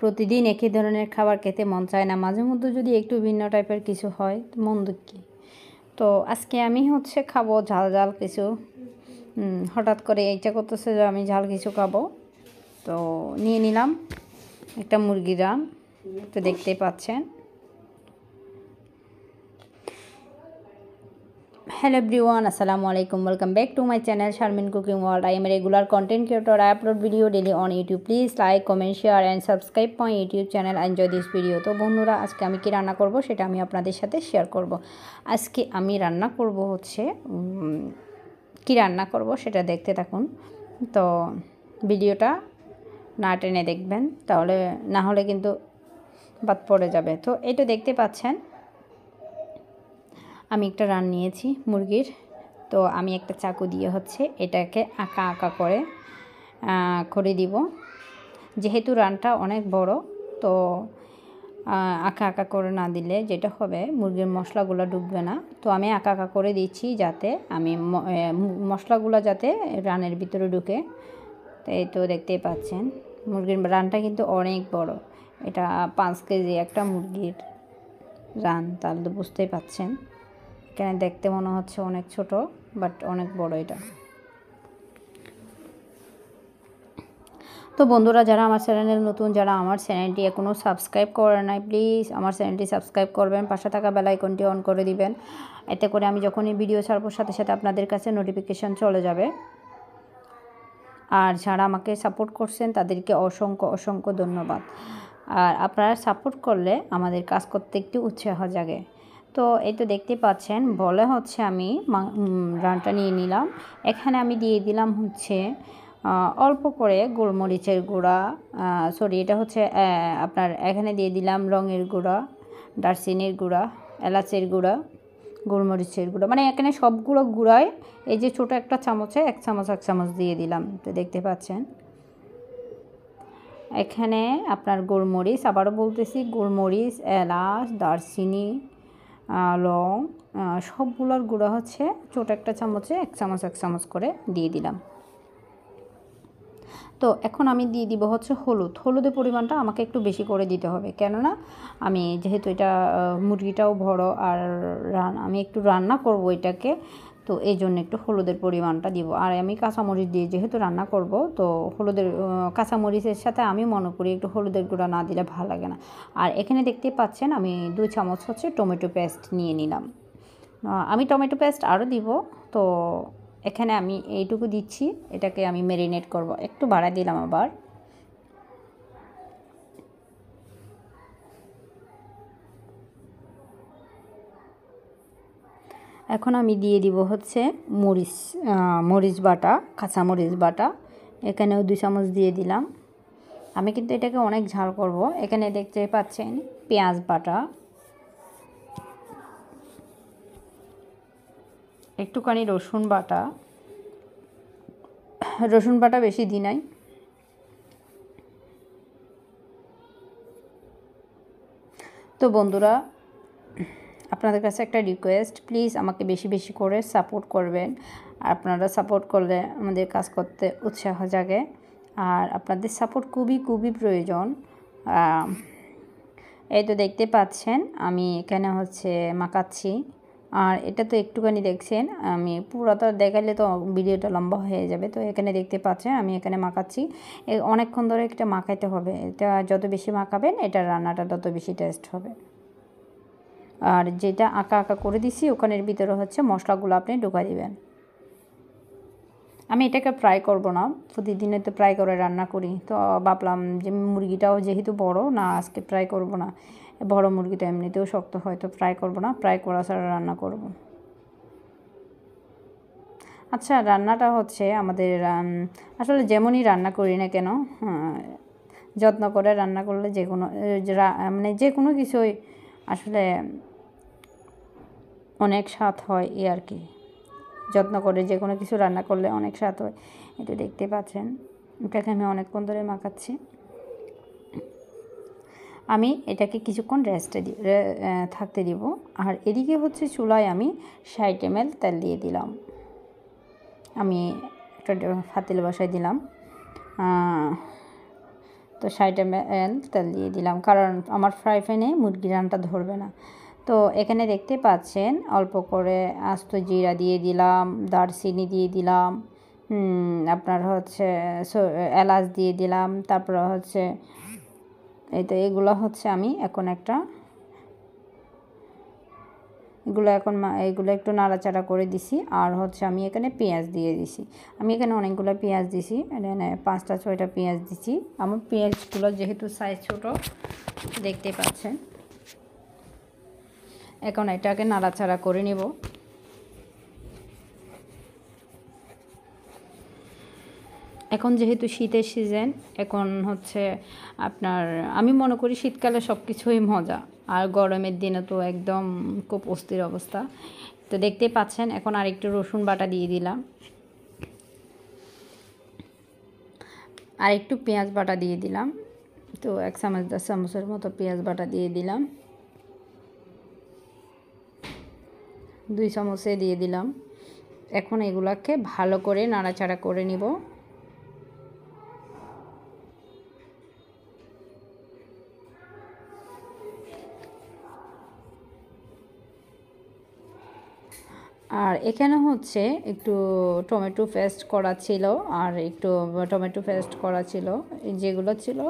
প্রতিদিন একই ধরনের খাবার খেতে মন চায় না মাঝে মধ্যে যদি একটু ভিন্ন টাইপের কিছু হয় মন কি তো আজকে আমি হচ্ছে খাবো ঝাল ঝাল কিছু হঠাৎ করে এইটা করতেছে যে আমি ঝাল কিছু খাবো তো নিয়ে নিলাম একটা মুরগির রান তো দেখতেই পাচ্ছেন হ্যালো ব্রিওয়ান আসসালামু আলাইকুম welcome back to my channel Sharmin cooking world I am regular content creator I upload video daily on YouTube please like comment share and subscribe my YouTube channel enjoy this video তো বন্ধুরা আজকে আমি কি রান্না করব সেটা আমি আপনাদের সাথে শেয়ার করব আজকে আমি রান্না করব হচ্ছে কি রান্না করব সেটা দেখতে থাকুন তো ভিডিওটা না টেনে দেখবেন তাহলে না হলে কিন্তু বাদ পড়ে যাবে তো এটা দেখতে পাচ্ছেন আমি একটা রান নিয়েছি মুরগির তো আমি একটা চাকু দিয়ে হচ্ছে এটাকে আঁকা আঁকা করে করে দিব যেহেতু রানটা অনেক বড় তো আঁকা আঁকা করে না দিলে যেটা হবে মুরগির মশলাগুলো ডুববে না তো আমি আঁকা আঁকা করে দিচ্ছি যাতে আমি মশলাগুলো যাতে রানের ভিতরে ঢুকে এই তো দেখতেই পাচ্ছেন মুরগির রানটা কিন্তু অনেক বড় এটা পাঁচ কেজি একটা মুরগির রান তাহলে তো বুঝতেই পাচ্ছেন কেন দেখতে মনে হচ্ছে অনেক ছোট বাট অনেক বড় এটা তো বন্ধুরা যারা আমার চ্যানেলের নতুন যারা আমার চ্যানেলটি এখনও সাবস্ক্রাইব করে নাই প্লিজ আমার চ্যানেলটি সাবস্ক্রাইব করবেন পাশে থাকা বেল আইকনটি অন করে দিবেন এতে করে আমি যখনই ভিডিও ছাড়বো সাথে সাথে আপনাদের কাছে নোটিফিকেশান চলে যাবে আর যারা আমাকে সাপোর্ট করছেন তাদেরকে অসংখ্য অসংখ্য ধন্যবাদ আর আপনারা সাপোর্ট করলে আমাদের কাজ করতে একটু উৎসাহ জাগে তো এই তো দেখতে পাচ্ছেন বলে হচ্ছে আমি রানটা নিয়ে নিলাম এখানে আমি দিয়ে দিলাম হচ্ছে অল্প করে গোলমরিচের গুঁড়া সরি এটা হচ্ছে আপনার এখানে দিয়ে দিলাম রঙের গুঁড়া ডারসিনের গুঁড়া এলাচের গুঁড়া গোলমরিচের গুঁড়ো মানে এখানে সবগুলো গুঁড়ায় এই যে ছোটো একটা চামচে এক চামচ এক চামচ দিয়ে দিলাম তো দেখতে পাচ্ছেন এখানে আপনার গোলমরিচ আবারও বলতেছি গোলমরিচ এলাচ দারচিনি লং সবগুলোর গুঁড়া হচ্ছে ছোটো একটা চামচে এক চামচ এক চামচ করে দিয়ে দিলাম তো এখন আমি দিয়ে দিব হচ্ছে হলুদ হলুদের পরিমাণটা আমাকে একটু বেশি করে দিতে হবে কেননা আমি যেহেতু এটা মুরগিটাও বড় আর রান আমি একটু রান্না করব এটাকে তো এই জন্য একটু হলুদের পরিমাণটা দিব আর আমি কাঁচামরিচ দিয়ে যেহেতু রান্না করব তো হলুদের কাঁচামরিচের সাথে আমি মনে করি একটু হলুদের গুঁড়া না দিলে ভালো লাগে না আর এখানে দেখতে পাচ্ছেন আমি দু চামচ হচ্ছে টমেটো পেস্ট নিয়ে নিলাম আমি টমেটো পেস্ট আরও দিব তো এখানে আমি এইটুকু দিচ্ছি এটাকে আমি মেরিনেট করব একটু বাড়ায় দিলাম আবার এখন আমি দিয়ে দিব হচ্ছে মরিচ মরিচ বাটা কাঁচা মরিচ বাটা এখানেও দুই চামচ দিয়ে দিলাম আমি কিন্তু এটাকে অনেক ঝাল করব এখানে দেখতে পাচ্ছেন পেঁয়াজ বাটা একটুখানি রসুন বাটা রসুন বাটা বেশি দিই নাই তো বন্ধুরা আপনাদের কাছে একটা রিকোয়েস্ট প্লিজ আমাকে বেশি বেশি করে সাপোর্ট করবেন আর আপনারা সাপোর্ট করলে আমাদের কাজ করতে উৎসাহ জাগে আর আপনাদের সাপোর্ট খুবই খুবই প্রয়োজন এই তো দেখতে পাচ্ছেন আমি এখানে হচ্ছে মাকাচ্ছি আর এটা তো একটুখানি দেখছেন আমি পুরোটা দেখালে তো ভিডিওটা লম্বা হয়ে যাবে তো এখানে দেখতে পাচ্ছেন আমি এখানে মাখাচ্ছি অনেকক্ষণ ধরে এটা মাখাইতে হবে এটা যত বেশি মাখাবেন এটা রান্নাটা তত বেশি টেস্ট হবে আর যেটা আঁকা আঁকা করে দিছি ওখানের ভিতরে হচ্ছে মশলাগুলো আপনি ঢোকা দিবেন আমি এটাকে ফ্রাই করব না প্রতিদিনে তো ফ্রাই করে রান্না করি তো ভাবলাম যে মুরগিটাও যেহেতু বড় না আজকে ফ্রাই করব না বড় মুরগিটা এমনিতেও শক্ত হয় তো ফ্রাই করব না ফ্রাই করা ছাড়া রান্না করব আচ্ছা রান্নাটা হচ্ছে আমাদের আসলে যেমনই রান্না করি না কেন হ্যাঁ, যত্ন করে রান্না করলে যে কোনো মানে যে কোনো কিছুই আসলে অনেক স্বাদ হয় এই আর কি যত্ন করে যে কোনো কিছু রান্না করলে অনেক স্বাদ হয় এটা দেখতে পাচ্ছেন এটাকে আমি অনেকক্ষণ ধরে মাখাচ্ছি আমি এটাকে কিছুক্ষণ রেস্টে থাকতে দিব আর এদিকে হচ্ছে চুলায় আমি ষাট এম তেল দিয়ে দিলাম আমি একটা ফাতিল বসায় দিলাম তো ষাট এন তেল দিয়ে দিলাম কারণ আমার ফ্রাই প্যানে মুরগি রানটা ধরবে না তো এখানে দেখতে পাচ্ছেন অল্প করে আস্ত জিরা দিয়ে দিলাম দারচিনি দিয়ে দিলাম আপনার হচ্ছে এলাচ দিয়ে দিলাম তারপর হচ্ছে এই তো এগুলো হচ্ছে আমি এখন একটা এগুলো এখন এগুলো একটু নাড়াচাড়া করে দিছি আর হচ্ছে আমি এখানে পেঁয়াজ দিয়ে দিছি আমি এখানে অনেকগুলো পেঁয়াজ দিছি এখানে পাঁচটা ছয়টা পেঁয়াজ দিছি আমার পেঁয়াজগুলো যেহেতু সাইজ ছোট দেখতে পাচ্ছেন এখন এটাকে নাড়াচাড়া করে নেব এখন যেহেতু শীতের সিজন এখন হচ্ছে আপনার আমি মনে করি শীতকালে সব কিছুই মজা আর গরমের দিনে তো একদম খুব অস্থির অবস্থা তো দেখতেই পাচ্ছেন এখন আর একটু রসুন বাটা দিয়ে দিলাম আর একটু পেঁয়াজ বাটা দিয়ে দিলাম তো এক চামচ দশ চামচের মতো পেঁয়াজ বাটা দিয়ে দিলাম দুই চামচে দিয়ে দিলাম এখন এগুলাকে ভালো করে নাড়াচাড়া করে নিব আর এখানে হচ্ছে একটু টমেটো পেস্ট করা ছিল আর একটু টমেটো পেস্ট করা ছিল যেগুলো ছিল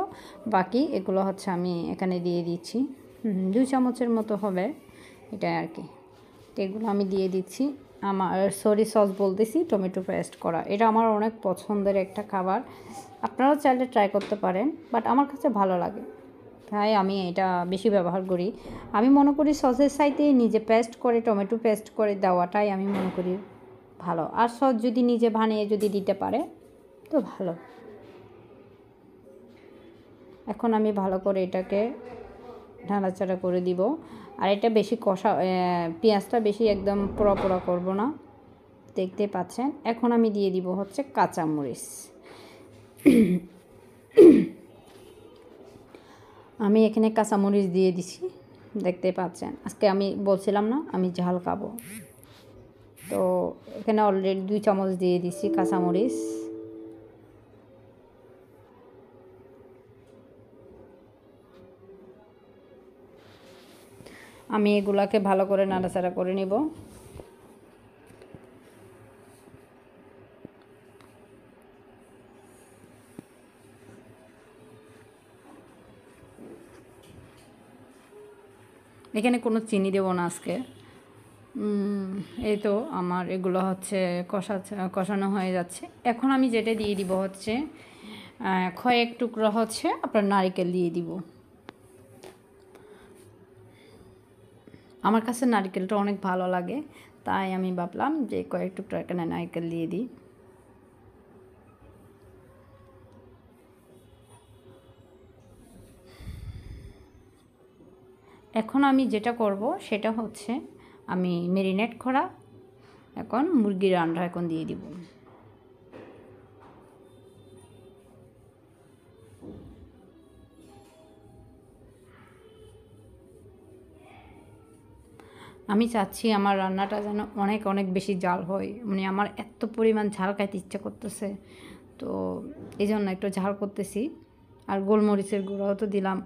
বাকি এগুলো হচ্ছে আমি এখানে দিয়ে দিচ্ছি দুই চামচের মতো হবে এটা আর কি এগুলো আমি দিয়ে দিচ্ছি আমার সরি সস বলতেছি টমেটো পেস্ট করা এটা আমার অনেক পছন্দের একটা খাবার আপনারাও চাইলে ট্রাই করতে পারেন বাট আমার কাছে ভালো লাগে তাই আমি এটা বেশি ব্যবহার করি আমি মনে করি সসের সাইতে নিজে পেস্ট করে টমেটো পেস্ট করে দেওয়াটাই আমি মনে করি ভালো আর সস যদি নিজে ভানিয়ে যদি দিতে পারে তো ভালো এখন আমি ভালো করে এটাকে ঢালাচাড়া করে দিব আর এটা বেশি কষা পেঁয়াজটা বেশি একদম পোড়া পোড়া করবো না দেখতে পাচ্ছেন এখন আমি দিয়ে দিব হচ্ছে কাঁচামরিচ আমি এখানে কাঁচামরিচ দিয়ে দিছি দেখতে পাচ্ছেন আজকে আমি বলছিলাম না আমি ঝাল খাবো তো এখানে অলরেডি দুই চামচ দিয়ে দিছি কাঁচামরিচ আমি এগুলাকে ভালো করে নাড়াচাড়া করে নিব এখানে কোনো চিনি দেবো না আজকে এই তো আমার এগুলো হচ্ছে কষা কষানো হয়ে যাচ্ছে এখন আমি যেটা দিয়ে দিব হচ্ছে কয়েক টুকরো হচ্ছে আপনার নারিকেল দিয়ে দিব আমার কাছে নারিকেলটা অনেক ভালো লাগে তাই আমি ভাবলাম যে কয়েক টুকরো এখানে নারিকেল দিয়ে দিই এখন আমি যেটা করব সেটা হচ্ছে আমি মেরিনেট করা এখন মুরগির রান্না এখন দিয়ে দিব আমি চাচ্ছি আমার রান্নাটা যেন অনেক অনেক বেশি জাল হয় মানে আমার এত পরিমাণ ঝাল খাইতে ইচ্ছা করতেছে তো এই জন্য একটু ঝাল করতেছি আর গোলমরিচের গুঁড়াও তো দিলাম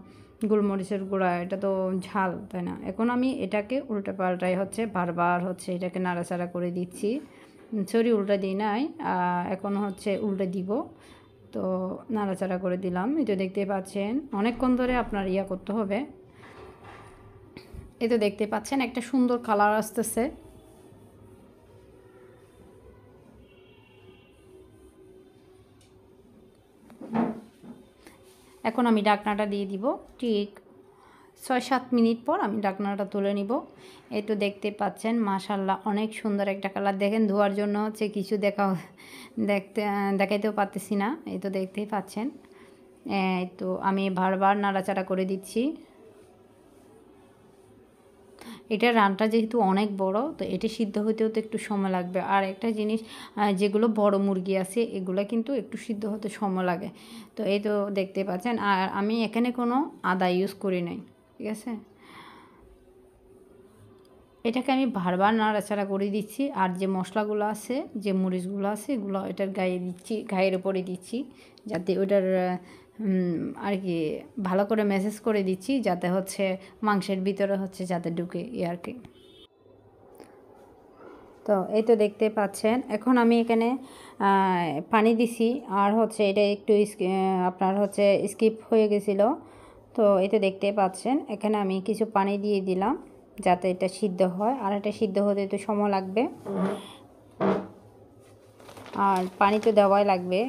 গোলমরিচের গুঁড়া এটা তো ঝাল তাই না এখন আমি এটাকে উল্টা পাল্টাই হচ্ছে বারবার হচ্ছে এটাকে নাড়াচাড়া করে দিচ্ছি ছড়ি উল্টা দিই নাই এখন হচ্ছে উল্টে দিব তো নাড়াচাড়া করে দিলাম এই তো দেখতে পাচ্ছেন অনেকক্ষণ ধরে আপনার ইয়া করতে হবে এ তো দেখতে পাচ্ছেন একটা সুন্দর কালার আসতেছে এখন আমি ডাকনাটা দিয়ে দিব ঠিক ছয় সাত মিনিট পর আমি ডাকনাটা তুলে নিব এই তো দেখতে পাচ্ছেন মাশাল্লাহ অনেক সুন্দর একটা কালার দেখেন ধোয়ার জন্য হচ্ছে কিছু দেখা দেখতে দেখাইতেও পারতেছি না এই তো দেখতেই পাচ্ছেন এই তো আমি বারবার নাড়াচাড়া করে দিচ্ছি এটা রানটা যেহেতু অনেক বড় তো এটি সিদ্ধ হতেও তো একটু সময় লাগবে আর একটা জিনিস যেগুলো বড় মুরগি আছে এগুলো কিন্তু একটু সিদ্ধ হতে সময় লাগে তো এই তো দেখতে পাচ্ছেন আর আমি এখানে কোনো আদা ইউজ করি নাই ঠিক আছে এটাকে আমি বারবার নাড়াচাড়া করে দিচ্ছি আর যে মশলাগুলো আছে যে মরিচগুলো আছে এগুলো এটার গায়ে দিচ্ছি গায়ের উপরে দিচ্ছি যাতে ওটার আর কি ভালো করে মেসেজ করে দিচ্ছি যাতে হচ্ছে মাংসের ভিতরে হচ্ছে যাতে ঢুকে ই আর কি তো এই তো দেখতে পাচ্ছেন এখন আমি এখানে পানি দিছি আর হচ্ছে এটা একটু আপনার হচ্ছে স্কিপ হয়ে গেছিলো তো তো দেখতে পাচ্ছেন এখানে আমি কিছু পানি দিয়ে দিলাম যাতে এটা সিদ্ধ হয় আর এটা সিদ্ধ হতে একটু সময় লাগবে আর পানি তো দেওয়াই লাগবে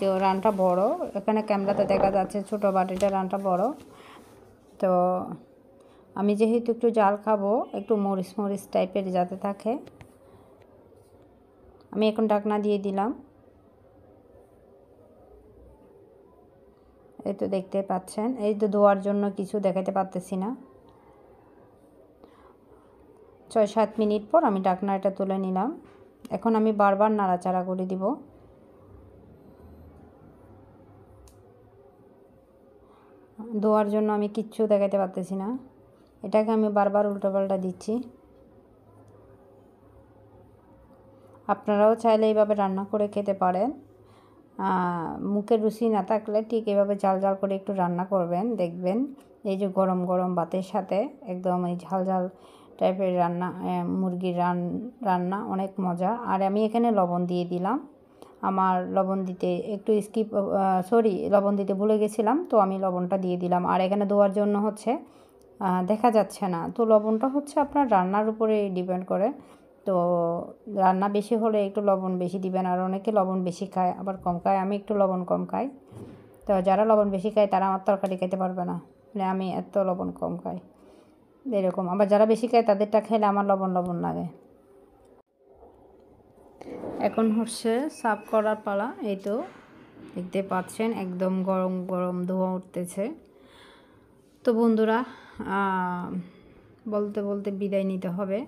যে রানটা বড় এখানে ক্যামেরাতে দেখা যাচ্ছে ছোট বাটিটা রানটা বড় তো আমি যেহেতু একটু জাল খাবো একটু মরিচ মরিচ টাইপের যাতে থাকে আমি এখন ডাকনা দিয়ে দিলাম এই তো দেখতে পাচ্ছেন এই তো ধোয়ার জন্য কিছু দেখাতে পারতেছি না ছয় সাত মিনিট পর আমি ডাকনা এটা তুলে নিলাম এখন আমি বারবার নাড়াচাড়া করে দিব দোয়ার জন্য আমি কিচ্ছু দেখাতে পারতেছি না এটাকে আমি বারবার উল্টোপাল্টা দিচ্ছি আপনারাও চাইলে এইভাবে রান্না করে খেতে পারেন মুখে রুচি না থাকলে ঠিক এভাবে ঝাল ঝাল করে একটু রান্না করবেন দেখবেন এই যে গরম গরম ভাতের সাথে একদম এই ঝাল ঝাল টাইপের রান্না মুরগির রান রান্না অনেক মজা আর আমি এখানে লবণ দিয়ে দিলাম আমার লবণ দিতে একটু স্কিপ সরি লবণ দিতে ভুলে গেছিলাম তো আমি লবণটা দিয়ে দিলাম আর এখানে দেওয়ার জন্য হচ্ছে দেখা যাচ্ছে না তো লবণটা হচ্ছে আপনার রান্নার উপরে ডিপেন্ড করে তো রান্না বেশি হলে একটু লবণ বেশি দিবেন আর অনেকে লবণ বেশি খায় আবার কম খায় আমি একটু লবণ কম খাই তো যারা লবণ বেশি খায় তারা আমার তরকারি খেতে পারবে না মানে আমি এত লবণ কম খাই এরকম আবার যারা বেশি খায় তাদেরটা খেলে আমার লবণ লবণ লাগে এখন হচ্ছে সাফ করার পালা এই তো দেখতে পাচ্ছেন একদম গরম গরম ধোঁয়া উঠতেছে তো বন্ধুরা বলতে বলতে বিদায় নিতে হবে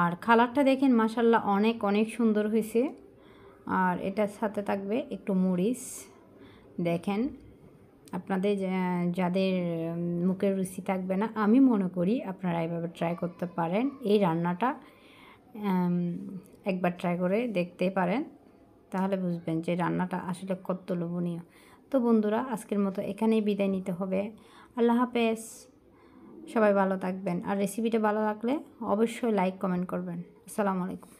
আর খালারটা দেখেন মাসাল্লাহ অনেক অনেক সুন্দর হয়েছে আর এটার সাথে থাকবে একটু মরিচ দেখেন আপনাদের যাদের মুখের রুচি থাকবে না আমি মনে করি আপনারা এভাবে ট্রাই করতে পারেন এই রান্নাটা একবার ট্রাই করে দেখতে পারেন তাহলে বুঝবেন যে রান্নাটা আসলে কত লোভনীয় তো বন্ধুরা আজকের মতো এখানেই বিদায় নিতে হবে আল্লাহ হাফেজ সবাই ভালো থাকবেন আর রেসিপিটা ভালো লাগলে অবশ্যই লাইক কমেন্ট করবেন আসসালামু আলাইকুম